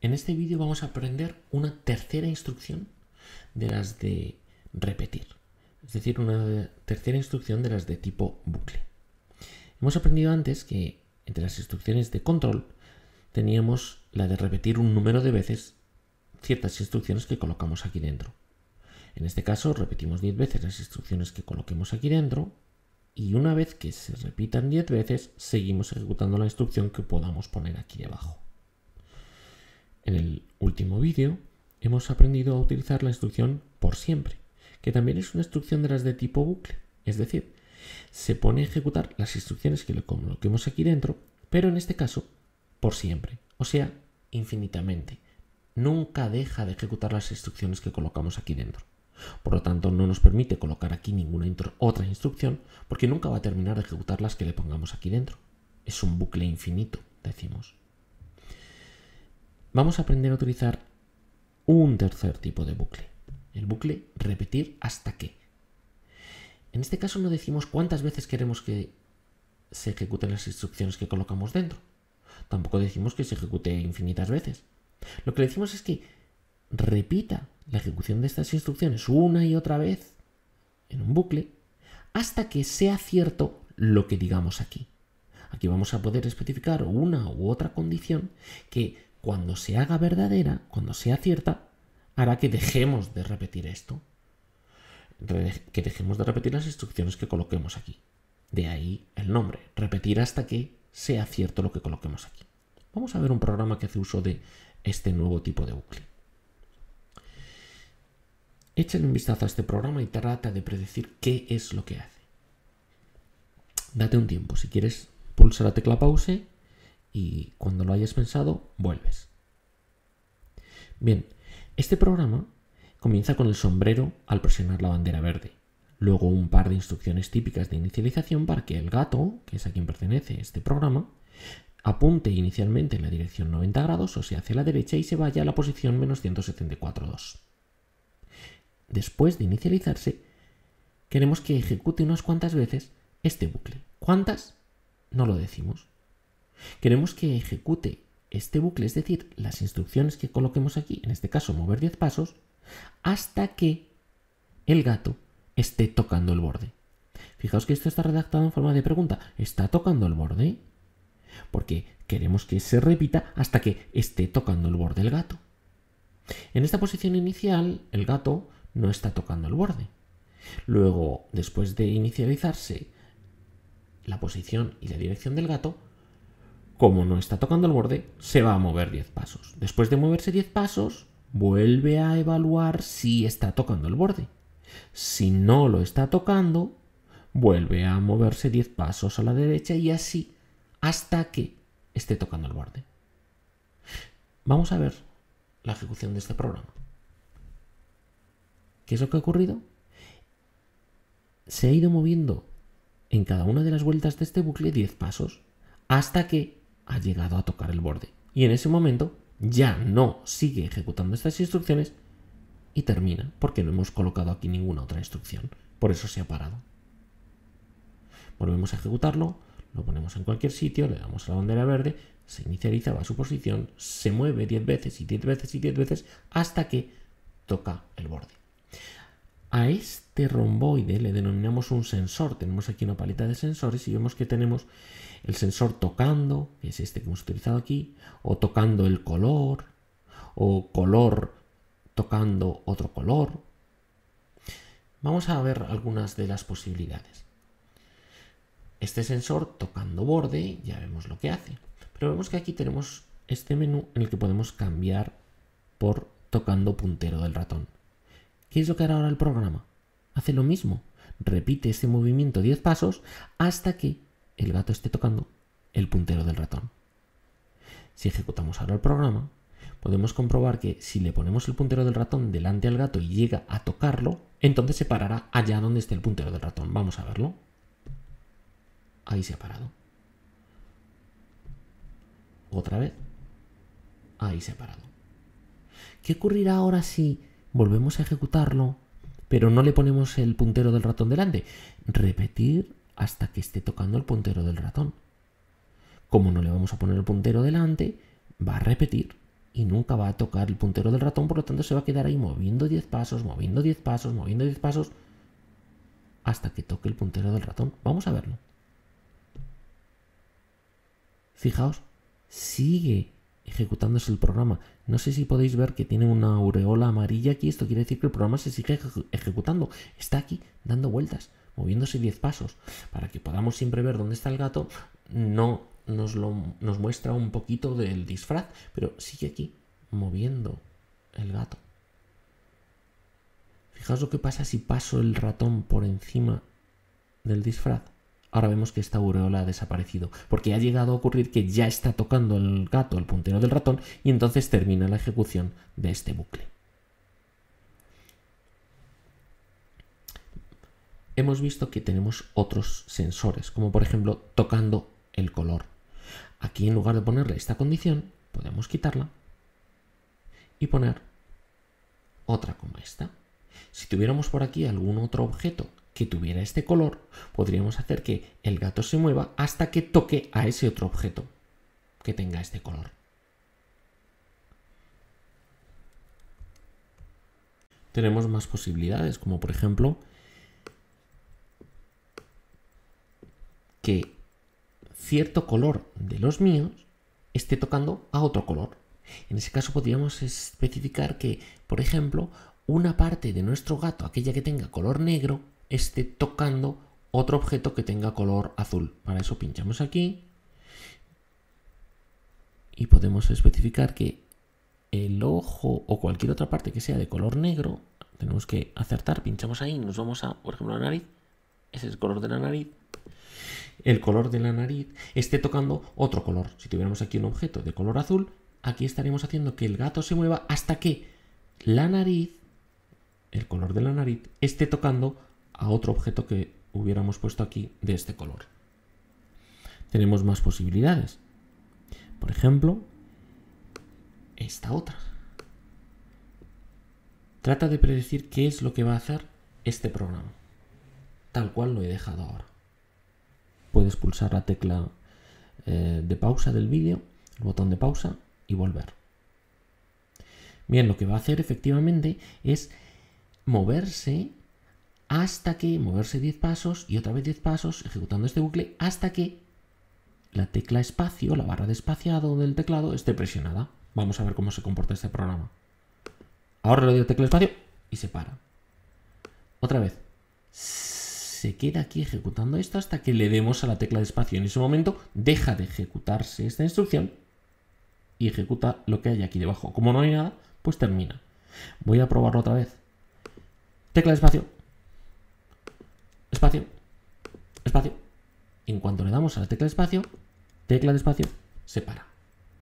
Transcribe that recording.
En este vídeo vamos a aprender una tercera instrucción de las de repetir, es decir, una tercera instrucción de las de tipo bucle. Hemos aprendido antes que entre las instrucciones de control teníamos la de repetir un número de veces ciertas instrucciones que colocamos aquí dentro. En este caso repetimos 10 veces las instrucciones que coloquemos aquí dentro y una vez que se repitan 10 veces seguimos ejecutando la instrucción que podamos poner aquí debajo. En el último vídeo hemos aprendido a utilizar la instrucción por siempre, que también es una instrucción de las de tipo bucle, es decir, se pone a ejecutar las instrucciones que le coloquemos aquí dentro, pero en este caso por siempre, o sea, infinitamente. Nunca deja de ejecutar las instrucciones que colocamos aquí dentro. Por lo tanto, no nos permite colocar aquí ninguna otra instrucción porque nunca va a terminar de ejecutar las que le pongamos aquí dentro. Es un bucle infinito, decimos vamos a aprender a utilizar un tercer tipo de bucle. El bucle repetir hasta que. En este caso no decimos cuántas veces queremos que se ejecuten las instrucciones que colocamos dentro. Tampoco decimos que se ejecute infinitas veces. Lo que le decimos es que repita la ejecución de estas instrucciones una y otra vez en un bucle hasta que sea cierto lo que digamos aquí. Aquí vamos a poder especificar una u otra condición que cuando se haga verdadera, cuando sea cierta, hará que dejemos de repetir esto. Que dejemos de repetir las instrucciones que coloquemos aquí. De ahí el nombre, repetir hasta que sea cierto lo que coloquemos aquí. Vamos a ver un programa que hace uso de este nuevo tipo de bucle. Échale un vistazo a este programa y trata de predecir qué es lo que hace. Date un tiempo, si quieres pulsa la tecla pause y cuando lo hayas pensado, vuelves. Bien, este programa comienza con el sombrero al presionar la bandera verde. Luego un par de instrucciones típicas de inicialización para que el gato, que es a quien pertenece este programa, apunte inicialmente en la dirección 90 grados o sea hacia la derecha y se vaya a la posición menos 174.2. Después de inicializarse, queremos que ejecute unas cuantas veces este bucle. ¿Cuántas? No lo decimos. Queremos que ejecute este bucle, es decir, las instrucciones que coloquemos aquí, en este caso mover 10 pasos, hasta que el gato esté tocando el borde. Fijaos que esto está redactado en forma de pregunta. ¿Está tocando el borde? Porque queremos que se repita hasta que esté tocando el borde el gato. En esta posición inicial, el gato no está tocando el borde. Luego, después de inicializarse la posición y la dirección del gato, como no está tocando el borde, se va a mover 10 pasos. Después de moverse 10 pasos, vuelve a evaluar si está tocando el borde. Si no lo está tocando, vuelve a moverse 10 pasos a la derecha y así hasta que esté tocando el borde. Vamos a ver la ejecución de este programa. ¿Qué es lo que ha ocurrido? Se ha ido moviendo en cada una de las vueltas de este bucle 10 pasos hasta que ha llegado a tocar el borde. Y en ese momento ya no sigue ejecutando estas instrucciones y termina porque no hemos colocado aquí ninguna otra instrucción. Por eso se ha parado. Volvemos a ejecutarlo, lo ponemos en cualquier sitio, le damos a la bandera verde, se inicializa, va a su posición, se mueve 10 veces y 10 veces y 10 veces hasta que toca el borde. A este romboide le denominamos un sensor. Tenemos aquí una paleta de sensores y vemos que tenemos el sensor tocando, que es este que hemos utilizado aquí, o tocando el color, o color tocando otro color. Vamos a ver algunas de las posibilidades. Este sensor tocando borde, ya vemos lo que hace. Pero vemos que aquí tenemos este menú en el que podemos cambiar por tocando puntero del ratón. ¿Qué es lo que hará ahora el programa? Hace lo mismo. Repite ese movimiento 10 pasos hasta que el gato esté tocando el puntero del ratón. Si ejecutamos ahora el programa, podemos comprobar que si le ponemos el puntero del ratón delante al gato y llega a tocarlo, entonces se parará allá donde esté el puntero del ratón. Vamos a verlo. Ahí se ha parado. Otra vez. Ahí se ha parado. ¿Qué ocurrirá ahora si volvemos a ejecutarlo, pero no le ponemos el puntero del ratón delante. Repetir hasta que esté tocando el puntero del ratón. Como no le vamos a poner el puntero delante, va a repetir y nunca va a tocar el puntero del ratón, por lo tanto se va a quedar ahí moviendo 10 pasos, moviendo 10 pasos, moviendo 10 pasos, hasta que toque el puntero del ratón. Vamos a verlo. Fijaos, sigue ejecutándose el programa. No sé si podéis ver que tiene una aureola amarilla aquí. Esto quiere decir que el programa se sigue ejecutando. Está aquí dando vueltas, moviéndose 10 pasos. Para que podamos siempre ver dónde está el gato, no nos, nos muestra un poquito del disfraz, pero sigue aquí moviendo el gato. Fijaos lo que pasa si paso el ratón por encima del disfraz ahora vemos que esta aureola ha desaparecido, porque ha llegado a ocurrir que ya está tocando el gato el puntero del ratón y entonces termina la ejecución de este bucle. Hemos visto que tenemos otros sensores, como por ejemplo tocando el color. Aquí en lugar de ponerle esta condición, podemos quitarla y poner otra como esta. Si tuviéramos por aquí algún otro objeto que tuviera este color, podríamos hacer que el gato se mueva hasta que toque a ese otro objeto que tenga este color. Tenemos más posibilidades, como por ejemplo que cierto color de los míos esté tocando a otro color. En ese caso podríamos especificar que, por ejemplo, una parte de nuestro gato, aquella que tenga color negro, esté tocando otro objeto que tenga color azul. Para eso pinchamos aquí y podemos especificar que el ojo o cualquier otra parte que sea de color negro, tenemos que acertar, pinchamos ahí, nos vamos a, por ejemplo, la nariz, ese es el color de la nariz, el color de la nariz esté tocando otro color. Si tuviéramos aquí un objeto de color azul, aquí estaremos haciendo que el gato se mueva hasta que la nariz, el color de la nariz, esté tocando a otro objeto que hubiéramos puesto aquí de este color. Tenemos más posibilidades. Por ejemplo, esta otra. Trata de predecir qué es lo que va a hacer este programa, tal cual lo he dejado ahora. Puedes pulsar la tecla eh, de pausa del vídeo, el botón de pausa y volver. Bien, lo que va a hacer efectivamente es moverse hasta que moverse 10 pasos y otra vez 10 pasos, ejecutando este bucle hasta que la tecla espacio, la barra de espaciado del teclado esté presionada. Vamos a ver cómo se comporta este programa. Ahora le doy tecla espacio y se para. Otra vez. Se queda aquí ejecutando esto hasta que le demos a la tecla de espacio. En ese momento deja de ejecutarse esta instrucción y ejecuta lo que hay aquí debajo. Como no hay nada, pues termina. Voy a probarlo otra vez. Tecla de espacio, espacio, espacio. En cuanto le damos a la tecla de espacio, tecla de espacio, se para.